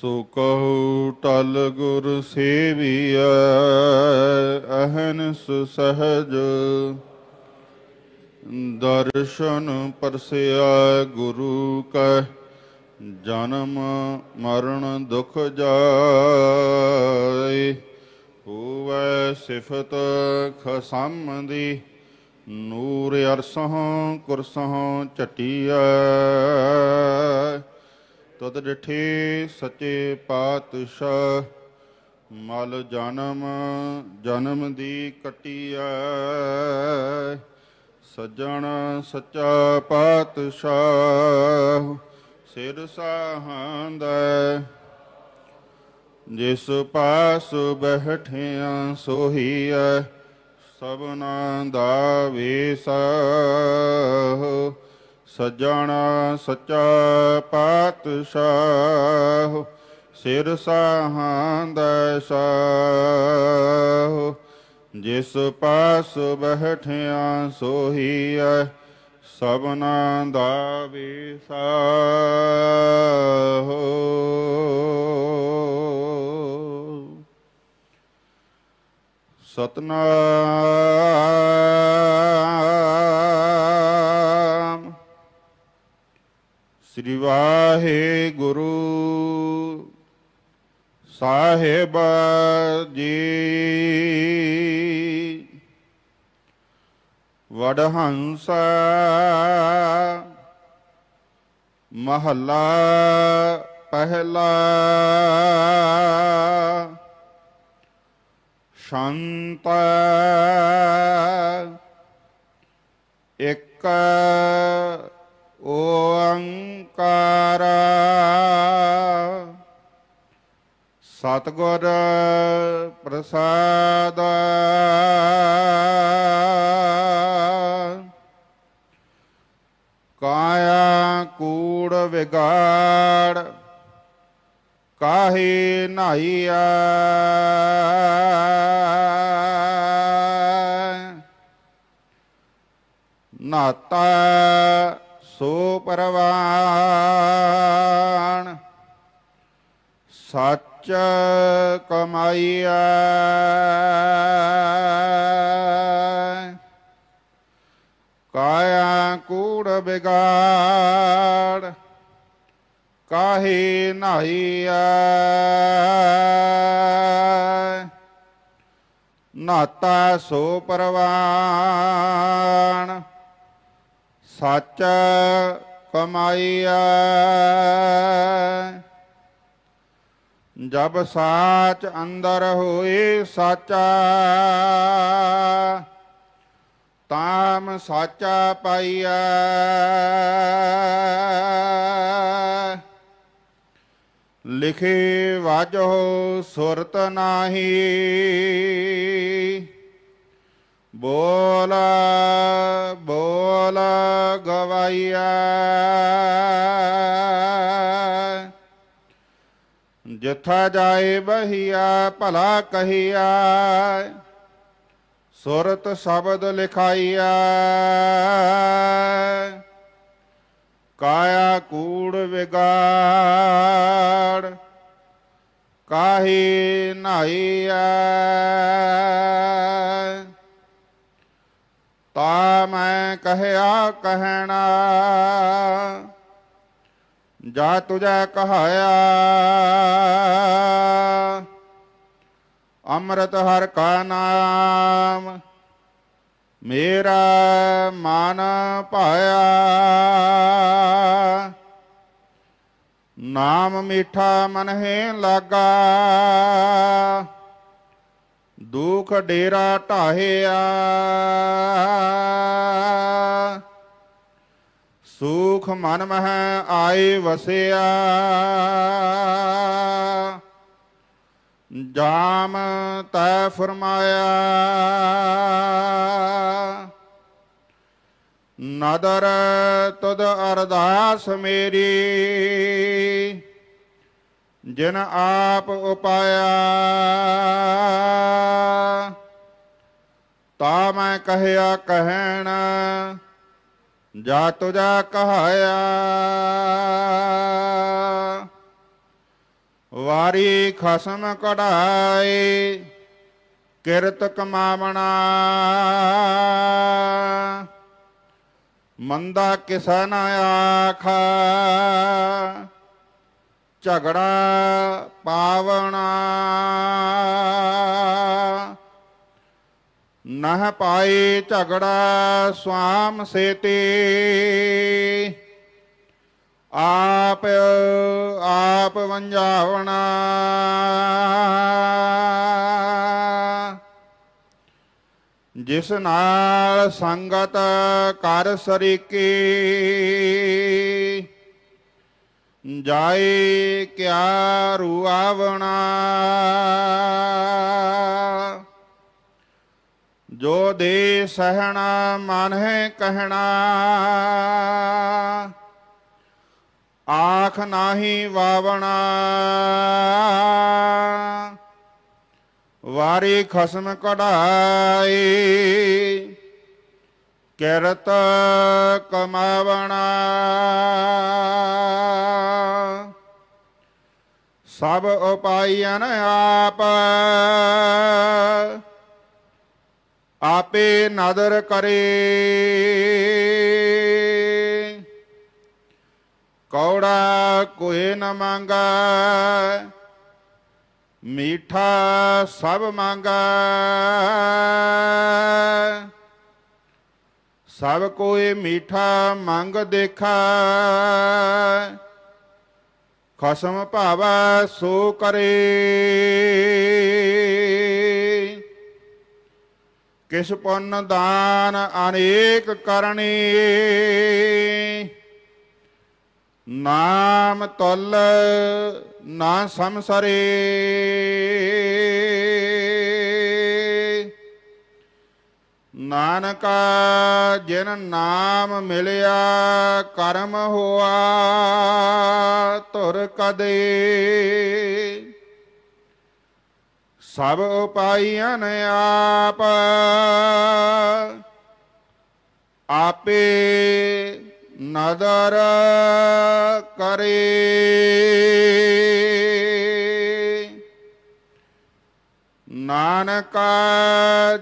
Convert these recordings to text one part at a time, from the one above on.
ਸੋ ਕਹੁ ਟਲ ਗੁਰ ਸੇਵੀਐ ਅਹਨਸ ਸਹਜ ਦਰਸ਼ਨ ਪਰਸਿਆ ਗੁਰੂ ਕੈ ਜਨਮ ਮਰਨ ਦੁਖ ਜਾਏ ਹੋਵੇ ਸਿਫਤ ਖਸਮ ਦੀ ਨੂਰ ਅਰਸਹ ਕੁਰਸਹ ਚਟਿਆ ਤਦ ਡਠੇ ਸਚੇ ਪਾਤਸ਼ਾਹ ਮਲ ਜਨਮ ਜਨਮ ਦੀ ਕਟਿਆ ਸਜਣ ਸੱਚਾ ਪਾਤਸ਼ਾਹ ਸਿਰ ਸਾਹੰਦੈ ਜਿਸ ਪਾਸ ਬਹਿਠਿਆ ਸੋਹੀਐ ਸਭਨਾ ਦਾ ਵੇਸਾ ਸੱਜਣ ਸੱਚਾ ਪਾਤਸ਼ਾਹ ਸਿਰ ਸਾਹਾਂ ਦਸ਼ਾਹ ਜਿਸ ਪਾਸ ਬਹਿਠਿਆ ਸੋਹੀਐ ਸਭਨਾ ਦਾ ਵਿਸਾਹੋ ਸਤਨਾਮ ਸ੍ਰੀ ਵਾਹਿਗੁਰੂ ਸਾਹਿਬ ਜੀ ਵਡਹੰਸ ਮਹਲਾ ਪਹਿਲਾ ਸ਼ੰਤ ਇੱਕ ਓੰਕਾਰ ਸਤਗੁਰ ਪ੍ਰਸਾਦ ਕਾਇਆ ਕੂੜ ਵਿਗਾੜ ਕਾਹੇ ਨਾਈਆ ਨਾਤਾ ਸੋ ਪਰਵਾਣ ਸੱਚ ਕਮਾਈਐ ਕਾਇਆ ਕੂੜ ਬਿਗਾੜ ਕਾਹੇ ਨਾਹੀਆ ਨਾਤਾ ਸੋ ਪਰਵਾਨ ਸੱਚ ਕਮਾਈਆ ਜਬ ਸਾਚ ਅੰਦਰ ਹੋਏ ਸਾਚਾ ਤਾਮ ਸਾਚਾ ਪਾਈਆ ਲਿਖੇ ਵਾਜੋ ਸੁਰਤ ਨਾਹੀ ਬੋਲ ਬੋਲ ਗਵਾਈਆ ਜਿਥਾ ਜਾਏ ਬਹੀਆ ਭਲਾ ਕਹੀਆ ਸੁਰਤ ਸ਼ਬਦ ਲਿਖਾਈਆ ਕਾਇਆ ਕੂੜ ਵਿਗਾੜ ਕਾਹੀ ਨਾਈਆ ਕਹਿਆ ਕਹਿਣਾ ਜਾ ਤੁਜੈ ਕਹਾਇਆ ਅੰਮ੍ਰਿਤ ਹਰ ਕਾ ਨਾਮ ਮੇਰਾ ਮਨ ਭਾਇਆ ਨਾਮ ਮਿੱਠਾ ਮਨਹਿ ਲਾਗਾ ਦੁਖ ਡੇਰਾ ਢਾਹਿਆ ਸੁਖ ਮਨ ਮਹਿ ਆਏ ਵਸਿਆ ਜਾਮ ਤੈ ਫਰਮਾਇਆ ਨਦਰ ਤਦ ਅਰਦਾਸ ਮੇਰੀ ਜਿਨ ਆਪ ਉਪਾਇਆ ਤਾ ਮੈਂ ਕਹਿਆ ਕਹਿਣ ਜਾ ਤੁਜਾ ਕਹਾਇਆ ਵਾਰੀ ਖਸਮ ਕਢਾਈ ਕਿਰਤ ਕਮਾਵਣਾ ਮੰਦਾ ਕਿਸਨ ਆਖਾ ਝਗੜਾ ਪਾਵਣਾ ਨਹ ਪਾਏ ਝਗੜਾ ਸਵਾਮ ਸੇਤੇ ਆਪ ਆਪ ਵੰਜਾਵਣਾ ਜਿਸ ਨਾਲ ਸੰਗਤ ਕਰ ਸਰੀਕੀ ਜਾਏ ਕਿਆ ਰੂਆਵਣਾ ਜੋ ਦੇ ਸਹਿਣਾ ਮਨ ਹੈ ਕਹਿਣਾ ਆਖ ਨਾਹੀ ਵਾਵਣਾ ਵਾਰੀ ਖਸਮ ਕਢਾਈ ਕਿਰਤ ਕਮਾਵਣਾ ਸਭ ਉਪਾਈਨ ਆਪ ਆਪੇ ਨਦਰ ਕਰੇ ਕੌੜਾ ਕੋਏ ਨ ਮੰਗਾ ਮੀਠਾ ਸਭ ਮੰਗਾ ਸਭ ਕੋਏ ਮੀਠਾ ਮੰਗ ਦੇਖਾ ਖਸਮ ਭਾਵੈ ਸੋ ਕਰੇ ਕਿਸ ਪੁੰਨ ਦਾਨ ਅਨੇਕ ਕਰਨੀ ਨਾਮ ਤਲ ਨਾ ਸੰਸਰੇ ਨਾਨਕ ਜਿਨ ਨਾਮ ਮਿਲਿਆ ਕਰਮ ਹੋਆ ਤੁਰ ਕਦੇ ਸਭ ਉਪਾਈਆਂ ਆਪ ਆਪੇ ਨਦਰ ਕਰੇ ਨਾਨਕ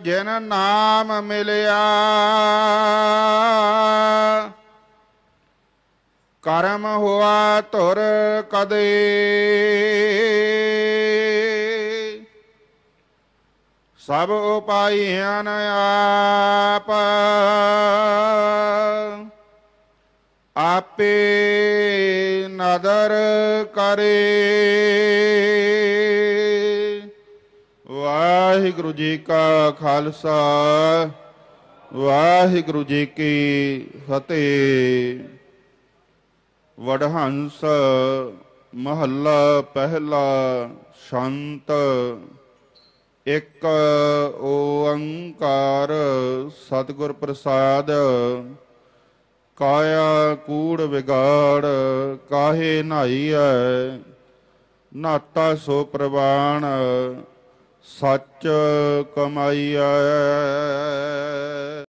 ਜਿਨ ਨਾਮ ਮਿਲਿਆ ਕਰਮ ਹੋਆ ਧੁਰ ਕਦੇ ਸਭ ਉਪਾਈਆਂ ਆਪ ਆਪੇ ਨਦਰ ਕਰੇ ਵਾਹਿਗੁਰੂ ਜੀ ਕਾ ਖਾਲਸਾ ਵਾਹਿਗੁਰੂ ਜੀ ਕੀ ਫਤਿਹ ਵਡਹੰਸ ਮਹੱਲਾ ਪਹਿਲਾ ਸ਼ੰਤ ਇੱਕ ਓੰਕਾਰ ਸਤਿਗੁਰ ਪ੍ਰਸਾਦ ਕਾਇਆ ਕੂੜ ਵਿਗਾੜ ਕਾਹੇ ਨਾਈਐ ਨਾਤਾ ਸੋ ਪ੍ਰਵਾਣ ਸੱਚ ਕਮਾਈਐ